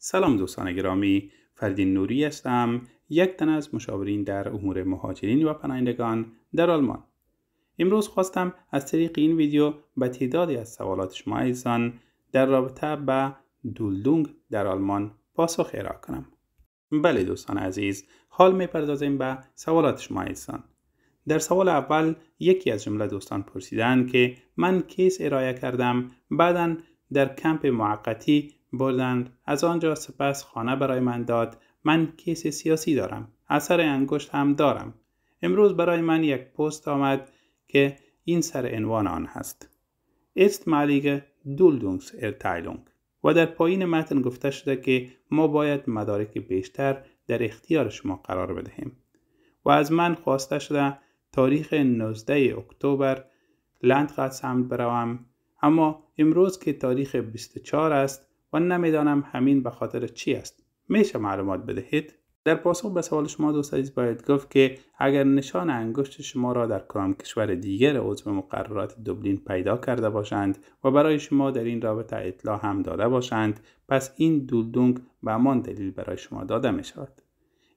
سلام دوستان گرامی فردین نوری هستم یک تن از مشاورین در امور مهاجرین و پناهندگان در آلمان امروز خواستم از طریق این ویدیو به تعدادی از سوالات شما ایزان در رابطه به دولدونگ در آلمان پاسخ ارائه کنم بله دوستان عزیز حال میپردازیم به سوالات شما ایزان در سوال اول یکی از جمله دوستان پرسیدن که من کیس ارائه کردم بعدا در کمپ موقتی بردند از آنجا سپس خانه برای من داد من کیس سیاسی دارم اثر انگشت هم دارم امروز برای من یک پست آمد که این سر عنوان آن هست است مالیگ دولدونگس ارتایلونگ و در پایین متن گفته شده که ما باید مدارک بیشتر در اختیار شما قرار بدهیم و از من خواسته شده تاریخ 19 اکتبر لند سمت بروم اما امروز که تاریخ 24 است و نمیدانم همین به خاطر چی است میشه معلومات بدهید در پاسخ به سوال شما دوست عزیز باید گفت که اگر نشان انگشت شما را در کام کشور دیگر عضو مقررات دوبلین پیدا کرده باشند و برای شما در این رابطه اطلاع هم داده باشند پس این دولدونگ به همان دلیل برای شما داده می شود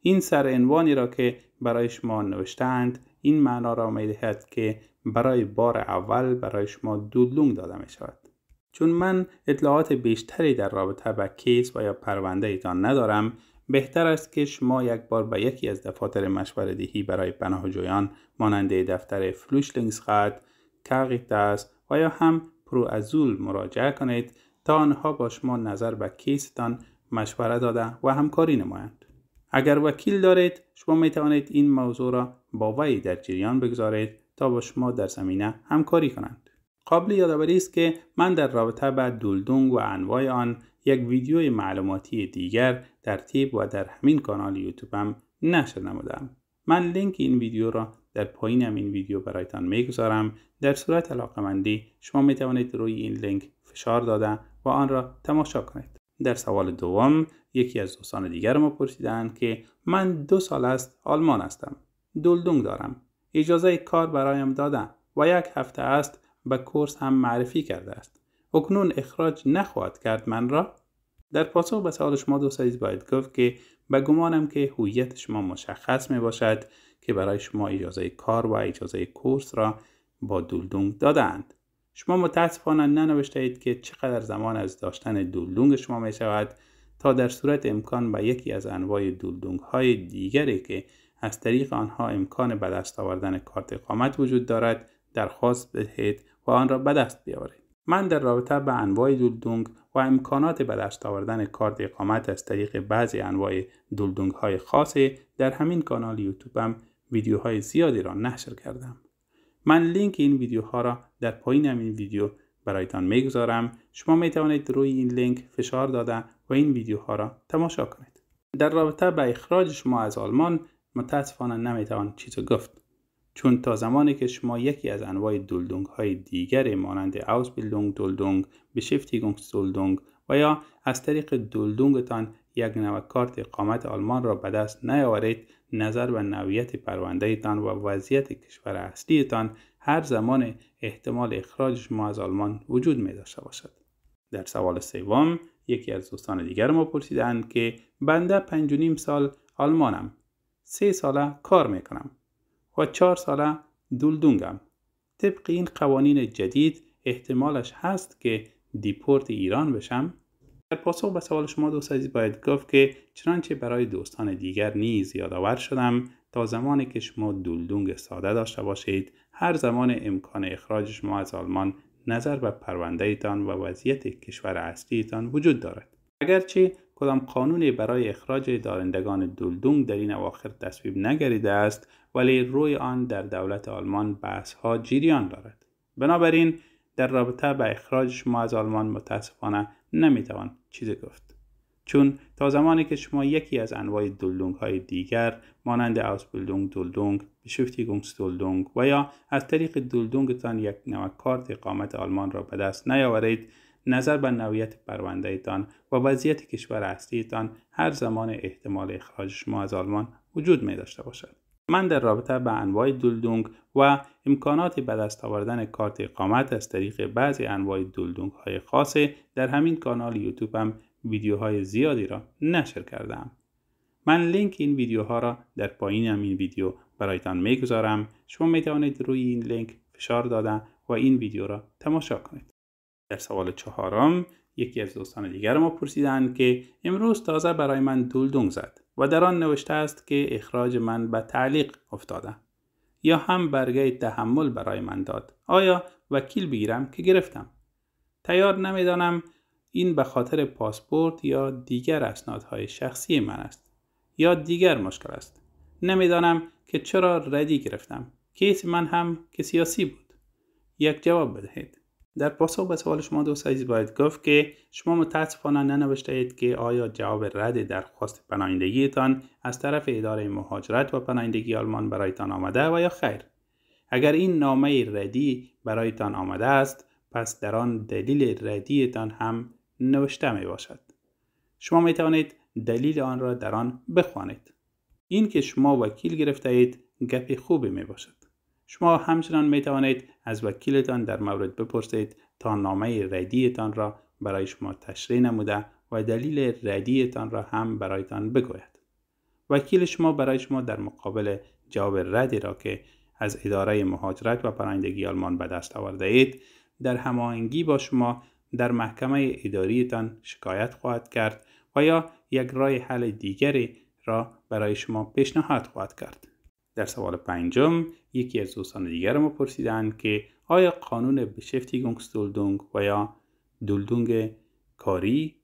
این سر انوانی را که برای شما نوشتند این معنا را می دهد که برای بار اول برای شما دولدونگ داده می شود چون من اطلاعات بیشتری در رابطه با کیس و یا پرونده ایتان ندارم بهتر است که شما یک بار به یکی از دفاتر مشوره دهی برای پناهجویان مانند دفتر خط کاغیتاس و یا هم پرو مراجعه کنید تا آنها با شما نظر به کیستان مشوره داده و همکاری نمایند. اگر وکیل دارید شما می توانید این موضوع را با وی در جریان بگذارید تا با شما در زمینه همکاری کنند. قابل یادآوری است که من در رابطه با دولدونگ و انواع آن یک ویدیوی معلوماتی دیگر در تیب و در همین کانال یوتیوبم نشر نمودم من لینک این ویدیو را در پایین این ویدیو برایتان میگذارم در صورت مندی شما می توانید روی این لینک فشار داده و آن را تماشا کنید در سوال دوم یکی از دوستان دیگر ما پرسیدند که من دو سال است آلمان هستم دلدونگ دارم اجازه کار برایم داده، و یک هفته است و کورس هم معرفی کرده است اکنون اخراج نخواهد کرد من را در پاسخ به سوال شما دوست سایز باید گفت که به گمانم که هویت شما مشخص می باشد که برای شما اجازه کار و اجازه کورس را با دولدونگ دادند. شما متاسفانه ننوشته اید که چقدر زمان از داشتن دولدونگ شما می شود تا در صورت امکان به یکی از انواع دولدونگ های دیگری که از طریق آنها امکان به دست آوردن کارت اقامت وجود دارد درخواست بدهید و آن را به دست بیاورید من در رابطه به انواع دولدونگ و امکانات به دست آوردن کارت اقامت از طریق بعضی انواع دولدونگ های خاصی در همین کانال یوتیوبم ویدیوهای زیادی را نشر کردم. من لینک این ویدیوها را در پایین همین ویدیو برایتان میگذارم. شما می توانید روی این لینک فشار داده و این ویدیوها را تماشا کنید. در رابطه به اخراج شما از آلمان متاسفانه نمیتوان چیزی گفت. چون تا زمانی که شما یکی از انواع دولدونگ های دیگر مانند اوزبیلدونگ دولدونگ شفتیگونگ دولدونگ و یا از طریق دولدونگتان یک نوع کارت اقامت آلمان را به دست نیاورید نظر و نویت تان و وضعیت کشور اصلیتان هر زمان احتمال اخراج شما از آلمان وجود می داشته باشد در سوال سوم یکی از دوستان دیگر ما پرسیدند که بنده پنج و نیم سال آلمانم سه ساله کار میکنم چهار ساله دولدونگم طبق این قوانین جدید احتمالش هست که دیپورت ایران بشم در پاسخ به سوال شما دوست عزیز باید گفت که چنانچه برای دوستان دیگر نیز یادآور شدم تا زمانی که شما دولدونگ ساده داشته باشید هر زمان امکان اخراج شما از آلمان نظر به پرونده ایتان و وضعیت کشور اصلی وجود دارد اگرچه کدام قانونی برای اخراج دارندگان دولدونگ در این اواخر تصویب نگریده است ولی روی آن در دولت آلمان بحث ها جریان دارد بنابراین در رابطه به اخراج شما از آلمان متاسفانه نمیتوان چیزی گفت چون تا زمانی که شما یکی از انواع دولدونگ های دیگر مانند آسبولدونگ دولدونگ گونگس دولدونگ و یا از طریق دولدونگتان یک نوع کارت اقامت آلمان را به دست نیاورید نظر به نویت پروندهتان و وضعیت کشور اصلیتان هر زمان احتمال اخراج شما از آلمان وجود می داشته باشد من در رابطه به انواع دولدونگ و امکانات به دست آوردن کارت اقامت از طریق بعضی انواع دولدونگ های خاصه در همین کانال یوتیوبم ویدیوهای زیادی را نشر کردم. من لینک این ویدیوها را در پایین این ویدیو برایتان میگذارم. شما می توانید روی این لینک فشار داده و این ویدیو را تماشا کنید. در سوال چهارم یکی از دوستان دیگر ما پرسیدند که امروز تازه برای من دولدونگ زد و در آن نوشته است که اخراج من به تعلیق افتاده یا هم برگه تحمل برای من داد آیا وکیل بگیرم که گرفتم تیار نمیدانم این به خاطر پاسپورت یا دیگر اسنادهای شخصی من است یا دیگر مشکل است نمیدانم که چرا ردی گرفتم کیس من هم که سیاسی بود یک جواب بدهید در پاسخ به سوال شما دوست سایز باید گفت که شما متاسفانه ننوشته اید که آیا جواب رد درخواست پناهندگیتان از طرف اداره مهاجرت و پناهندگی آلمان برایتان آمده و یا خیر اگر این نامه ردی برایتان آمده است پس در آن دلیل ردیتان هم نوشته می باشد شما می توانید دلیل آن را در آن بخوانید این که شما وکیل گرفته اید گپ خوبی می باشد شما همچنان می توانید از وکیلتان در مورد بپرسید تا نامه ردیتان را برای شما تشریح نموده و دلیل ردیتان را هم برایتان بگوید. وکیل شما برای شما در مقابل جواب ردی را که از اداره مهاجرت و پناهندگی آلمان به دست آورده اید در هماهنگی با شما در محکمه اداریتان شکایت خواهد کرد و یا یک رای حل دیگری را برای شما پیشنهاد خواهد کرد. در سوال پنجم یکی از دوستان دیگر ما پرسیدند که آیا قانون بشفتیگونگس دولدونگ و یا دولدونگ کاری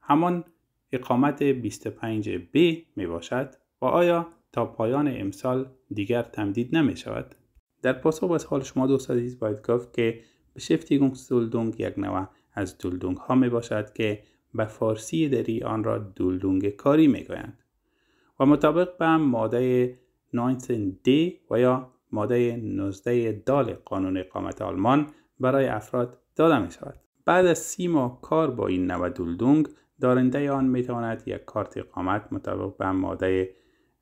همان اقامت 25 ب می باشد و آیا تا پایان امسال دیگر تمدید نمی شود؟ در پاسخ به حال شما دوست عزیز باید گفت که بشفتیگونگس دولدونگ یک نوع از دولدونگ ها می باشد که به فارسی دری آن را دولدونگ کاری می گویند و مطابق به ماده 19 d و یا ماده 19 دال قانون اقامت آلمان برای افراد داده می شود. بعد از سی ماه کار با این دولدونگ دارنده آن می تواند یک کارت اقامت مطابق به ماده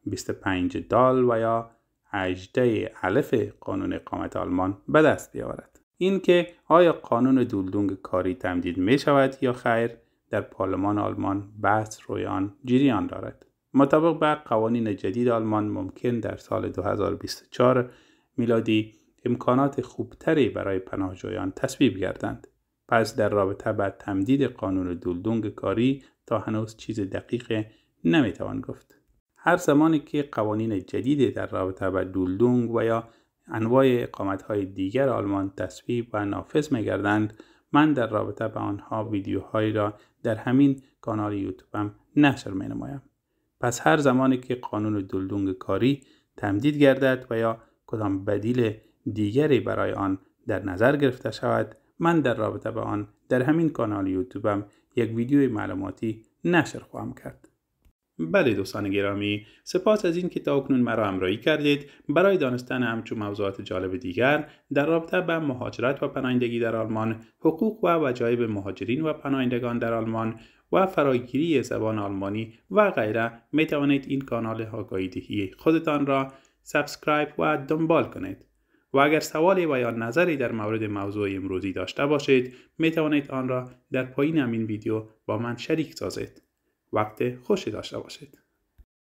25 دال و یا 18 الف قانون اقامت آلمان به دست بیاورد. اینکه آیا قانون دولدونگ کاری تمدید می شود یا خیر در پارلمان آلمان بحث رویان جریان دارد. مطابق با قوانین جدید آلمان ممکن در سال 2024 میلادی امکانات خوبتری برای پناهجویان تصویب گردند. پس در رابطه با تمدید قانون دولدونگ کاری تا هنوز چیز دقیق نمیتوان گفت. هر زمانی که قوانین جدید در رابطه با دولدونگ و یا انواع اقامتهای دیگر آلمان تصویب و نافذ میگردند من در رابطه به آنها ویدیوهایی را در همین کانال یوتیوبم نشر می پس هر زمانی که قانون دلدونگ کاری تمدید گردد و یا کدام بدیل دیگری برای آن در نظر گرفته شود من در رابطه با آن در همین کانال یوتیوبم یک ویدیو معلوماتی نشر خواهم کرد بله دوستان گرامی سپاس از اینکه تا اکنون مرا همراهی کردید برای دانستن همچون موضوعات جالب دیگر در رابطه به مهاجرت و پناهندگی در آلمان حقوق و وجایب مهاجرین و پناهندگان در آلمان و فراگیری زبان آلمانی و غیره می توانید این کانال آگاهی خودتان را سابسکرایب و دنبال کنید و اگر سوالی و یا نظری در مورد موضوع امروزی داشته باشید می توانید آن را در پایین همین ویدیو با من شریک سازید وقت خوشی داشته باشید